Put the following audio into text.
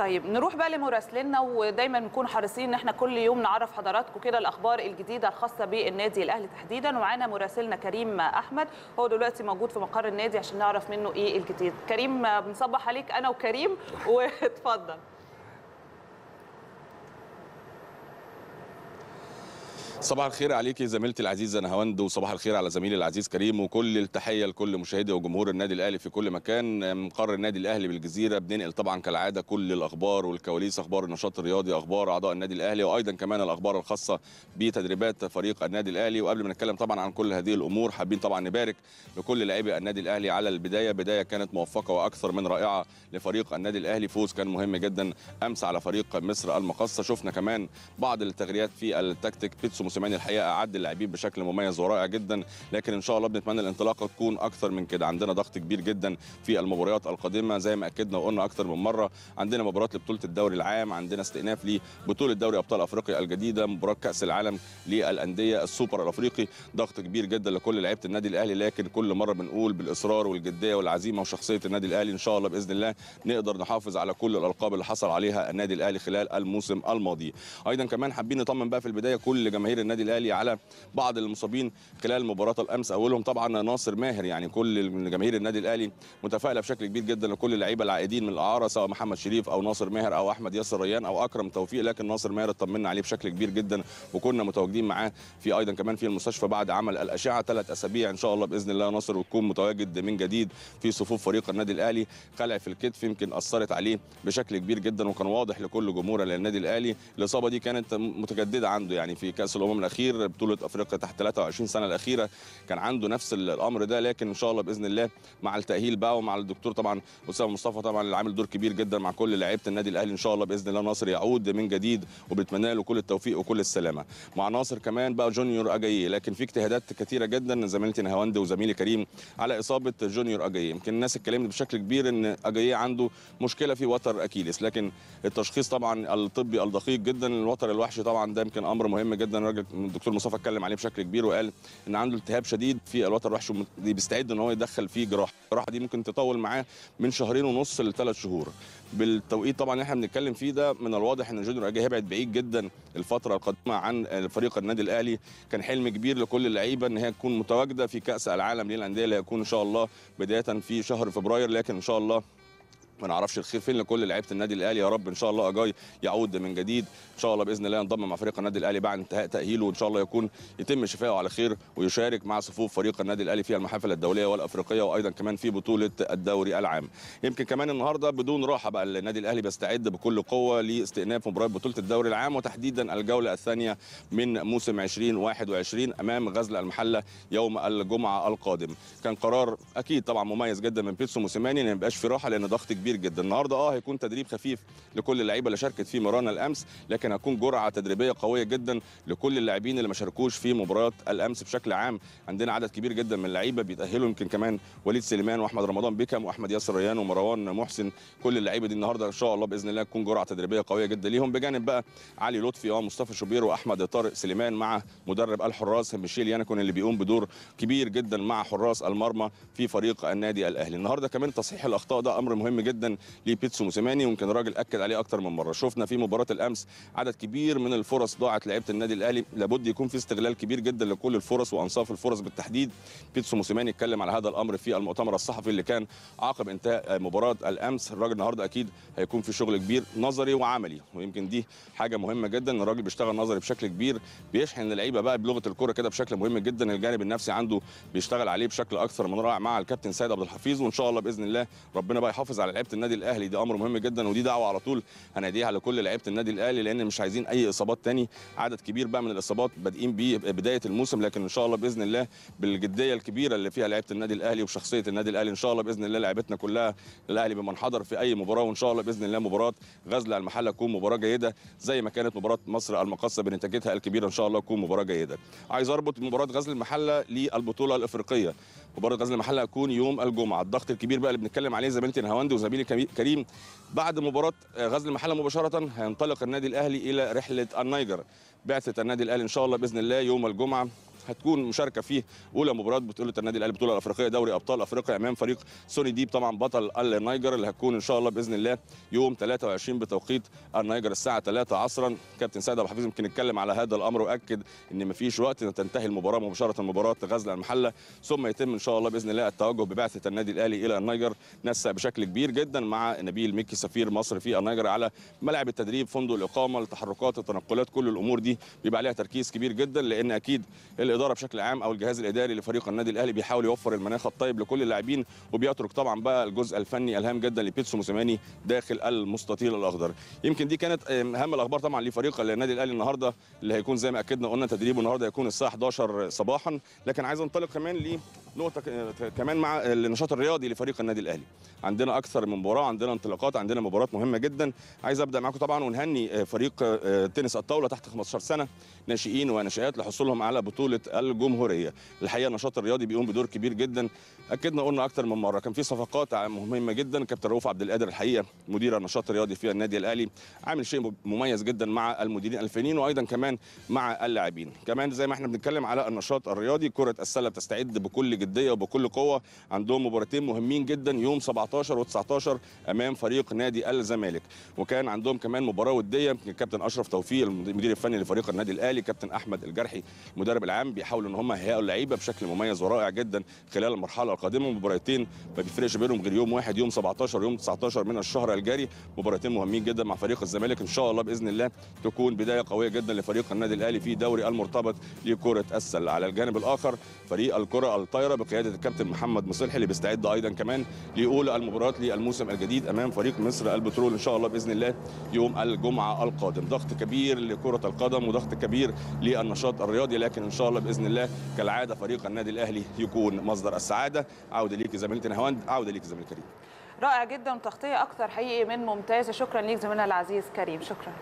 طيب نروح بقى لمراسلنا ودايما نكون حريصين ان احنا كل يوم نعرف حضراتكم كده الاخبار الجديده الخاصه بالنادي الاهلي تحديدا ومعانا مراسلنا كريم احمد هو دلوقتي موجود في مقر النادي عشان نعرف منه ايه الجديد كريم بنصبح عليك انا وكريم واتفضل صباح الخير عليك زميلتي العزيزه نهاوند وصباح الخير على زميلي العزيز كريم وكل التحيه لكل مشاهدي وجمهور النادي الاهلي في كل مكان مقر النادي الاهلي بالجزيره بننقل طبعا كالعاده كل الاخبار والكواليس اخبار النشاط الرياضي اخبار اعضاء النادي الاهلي وايضا كمان الاخبار الخاصه بتدريبات فريق النادي الاهلي وقبل ما نتكلم طبعا عن كل هذه الامور حابين طبعا نبارك لكل لاعبي النادي الاهلي على البدايه بدايه كانت موفقه واكثر من رائعه لفريق النادي الاهلي فوز كان مهم جدا امس على فريق مصر المقصه شفنا كمان بعض التغييرات في التكتيك بيتسو موسيماني الحقيقه اعد اللاعبين بشكل مميز ورائع جدا لكن ان شاء الله بنتمنى الانطلاقه تكون اكثر من كده عندنا ضغط كبير جدا في المباريات القادمه زي ما اكدنا وقلنا اكثر من مره عندنا مباراه لبطوله الدوري العام عندنا استئناف لبطوله دوري ابطال افريقيا الجديده مباراه كاس العالم للانديه السوبر الافريقي ضغط كبير جدا لكل لعيبه النادي الاهلي لكن كل مره بنقول بالاصرار والجديه والعزيمه وشخصيه النادي الاهلي ان شاء الله باذن الله نقدر نحافظ على كل الالقاب اللي حصل عليها النادي الاهلي خلال الموسم الماضي ايضا كمان حابين نطمن بقى في البدايه كل جماهير لاعبين النادي الاهلي على بعض المصابين خلال مباراه الامس اولهم طبعا ناصر ماهر يعني كل جماهير النادي الاهلي متفائله بشكل كبير جدا لكل اللعيبه العائدين من الاعاره سواء محمد شريف او ناصر ماهر او احمد ياسر ريان او اكرم توفيق لكن ناصر ماهر اطمنا عليه بشكل كبير جدا وكنا متواجدين معاه في ايضا كمان في المستشفى بعد عمل الاشعه ثلاث اسابيع ان شاء الله باذن الله ناصر وتكون متواجد من جديد في صفوف فريق النادي الاهلي خلع في الكتف يمكن اثرت عليه بشكل كبير جدا وكان واضح لكل جمهور النادي الاهلي الاصابه دي كانت متجدده عنده يعني في كاس الامم الامم الاخير بطوله افريقيا تحت 23 سنه الاخيره كان عنده نفس الامر ده لكن ان شاء الله باذن الله مع التاهيل بقى ومع الدكتور طبعا اسامه مصطفى طبعا اللي عامل دور كبير جدا مع كل لعيبه النادي الاهلي ان شاء الله باذن الله ناصر يعود من جديد وبنتمنى له كل التوفيق وكل السلامه مع ناصر كمان بقى جونيور اجي لكن في اجتهادات كثيره جدا من زميلتي نهاوند وزميلي كريم على اصابه جونيور اجي يمكن الناس اتكلمت بشكل كبير ان اجي عنده مشكله في وتر اكيليس لكن التشخيص طبعا الطبي الدقيق جدا الوتر الوحشي طبعا ده يمكن امر مهم جدا الراجل الدكتور مصطفى اتكلم عليه بشكل كبير وقال ان عنده التهاب شديد في الوتر الوحش بيستعد ان هو يدخل فيه جراحه الجراحه دي ممكن تطول معاه من شهرين ونص لثلاث شهور بالتوقيت طبعا اللي احنا بنتكلم فيه ده من الواضح ان جونيور اجي هيبعد بعيد جدا الفتره القادمه عن فريق النادي الاهلي كان حلم كبير لكل اللعيبه ان هي تكون متواجده في كاس العالم للانديه اللي هيكون ان شاء الله بدايه في شهر فبراير لكن ان شاء الله ما نعرفش الخير فين لكل لعيبه النادي الاهلي يا رب ان شاء الله اجاي يعود من جديد ان شاء الله باذن الله ينضم مع فريق النادي الاهلي بعد انتهاء تاهيله وان شاء الله يكون يتم شفائه على خير ويشارك مع صفوف فريق النادي الاهلي في المحافل الدوليه والافريقيه وايضا كمان في بطوله الدوري العام يمكن كمان النهارده بدون راحه بقى النادي الاهلي بيستعد بكل قوه لاستئناف مباراه بطوله الدوري العام وتحديدا الجوله الثانيه من موسم 2021 امام غزل المحله يوم الجمعه القادم كان قرار اكيد طبعا مميز جدا من بيتسو موسيماني ان ما يبقاش في راحه لان ضغط كبير كبير جدا النهارده اه هيكون تدريب خفيف لكل اللعيبه اللي شاركت في مرانا الامس لكن هتكون جرعه تدريبيه قويه جدا لكل اللاعبين اللي ما شاركوش في مباريات الامس بشكل عام عندنا عدد كبير جدا من اللعيبه بيتاهلوا يمكن كمان وليد سليمان واحمد رمضان بيكم واحمد ياسر ريان ومروان محسن كل اللعيبه دي النهارده ان شاء الله باذن الله تكون جرعه تدريبيه قويه جدا ليهم بجانب بقى علي لطفي ومصطفى آه، شوبير واحمد طارق سليمان مع مدرب الحراس ميشيل يانكون اللي بيقوم بدور كبير جدا مع حراس المرمى في فريق النادي الاهلي النهارده كمان تصحيح الاخطاء ده امر مهم جدا جدا لبيتسو موسيماني ويمكن الراجل اكد عليه اكتر من مره شفنا في مباراه الامس عدد كبير من الفرص ضاعت لعيبه النادي الاهلي لابد يكون في استغلال كبير جدا لكل الفرص وانصاف الفرص بالتحديد بيتسو موسيماني اتكلم على هذا الامر في المؤتمر الصحفي اللي كان عقب انتهاء مباراه الامس الراجل النهارده اكيد هيكون في شغل كبير نظري وعملي ويمكن دي حاجه مهمه جدا ان الراجل بيشتغل نظري بشكل كبير بيشحن اللعيبه بقى بلغه الكوره كده بشكل مهم جدا الجانب النفسي عنده بيشتغل عليه بشكل اكثر من رائع مع الكابتن سيد عبد الحفيظ وان شاء الله باذن الله ربنا بقى يحافظ على لعيبه النادي الاهلي دي امر مهم جدا ودي دعوه على طول هناديها لكل لعيبه النادي الاهلي لان مش عايزين اي اصابات تاني عدد كبير بقى من الاصابات بادئين بيه بدايه الموسم لكن ان شاء الله باذن الله بالجديه الكبيره اللي فيها لعيبه النادي الاهلي وشخصيه النادي الاهلي ان شاء الله باذن الله لعيبتنا كلها الاهلي حضر في اي مباراه وان شاء الله باذن الله مباراه غزل على المحله تكون مباراه جيده زي ما كانت مباراه مصر المقاصه بنتيجتها الكبيره ان شاء الله تكون مباراه جيده عايز اربط مباراه غزل المحله للبطوله الافريقيه مباراه غزل المحله هتكون يوم الجمعه الضغط الكبير بقى اللي بنتكلم عليه زميلتي الهواندي وزميلي كريم بعد مباراه آه، غزل المحله مباشره هينطلق النادي الاهلي الى رحله النيجر بعثه النادي الاهلي ان شاء الله باذن الله يوم الجمعه هتكون مشاركه فيه اولى مباراه بطوله النادي الاهلي البطوله الافريقيه دوري ابطال افريقيا امام فريق سوني ديب طبعا بطل النيجر اللي هتكون ان شاء الله باذن الله يوم 23 بتوقيت النيجر الساعه 3 عصرا كابتن سيد ابو حفيظ يمكن يتكلم على هذا الامر واكد ان مفيش وقت ان تنتهي المباراه مباشره مباراه غزل المحله ثم يتم ان شاء الله باذن الله التوجه ببعثه النادي الاهلي الى النيجر نسق بشكل كبير جدا مع نبيل مكي سفير مصر في النيجر على ملعب التدريب فندق الاقامه التحركات التنقلات كل الامور دي بيبقى عليها تركيز كبير جدا لان اكيد الاداره بشكل عام او الجهاز الاداري لفريق النادي الاهلي بيحاول يوفر المناخ الطيب لكل اللاعبين وبيترك طبعا بقى الجزء الفني الهام جدا لبيتسو موسيماني داخل المستطيل الاخضر يمكن دي كانت اهم الاخبار طبعا لفريق النادي الاهلي النهارده اللي هيكون زي ما اكدنا قلنا تدريبه النهارده هيكون الساعه 11 صباحا لكن عايز انطلق كمان نقطه آه، كمان مع النشاط الرياضي لفريق النادي الاهلي عندنا اكثر من مباراه عندنا انطلاقات عندنا مباريات مهمه جدا عايز ابدا معاكم طبعا ونهني آه، فريق آه، تنس الطاوله تحت 15 سنه ناشئين وناشئات لحصولهم على بطوله الجمهوريه الحقيقه النشاط الرياضي بيقوم بدور كبير جدا اكدنا قلنا اكثر من مره كان في صفقات مهمه جدا كابتن رؤوف عبد القادر الحقيقه مدير النشاط الرياضي في النادي الاهلي عامل شيء مميز جدا مع المديرين الفنيين وايضا كمان مع اللاعبين كمان زي ما احنا بنتكلم على النشاط الرياضي كره السله بتستعد بكل بجديه وبكل قوه عندهم مباراتين مهمين جدا يوم 17 و19 امام فريق نادي الزمالك وكان عندهم كمان مباراه وديه يمكن الكابتن اشرف توفيق المدير الفني لفريق النادي الاهلي كابتن احمد الجرحي المدرب العام بيحاولوا ان هم يهيئوا اللعيبه بشكل مميز ورائع جدا خلال المرحله القادمه مباراتين ما بيفرقش بينهم غير يوم واحد يوم 17 يوم 19 من الشهر الجاري مباراتين مهمين جدا مع فريق الزمالك ان شاء الله باذن الله تكون بدايه قويه جدا لفريق النادي الاهلي في دوري المرتبط لكره السله على الجانب الاخر فريق الكره الطايره القاهره بقياده الكابتن محمد مصلحي اللي بيستعد ايضا كمان لاولى المباريات للموسم الجديد امام فريق مصر البترول ان شاء الله باذن الله يوم الجمعه القادم ضغط كبير لكره القدم وضغط كبير للنشاط الرياضي لكن ان شاء الله باذن الله كالعاده فريق النادي الاهلي يكون مصدر السعاده عوده ليك زميلتي نهاوند عوده ليك زميلي كريم رائع جدا وتغطيه اكثر حقيقي من ممتازه شكرا ليك زميلنا العزيز كريم شكرا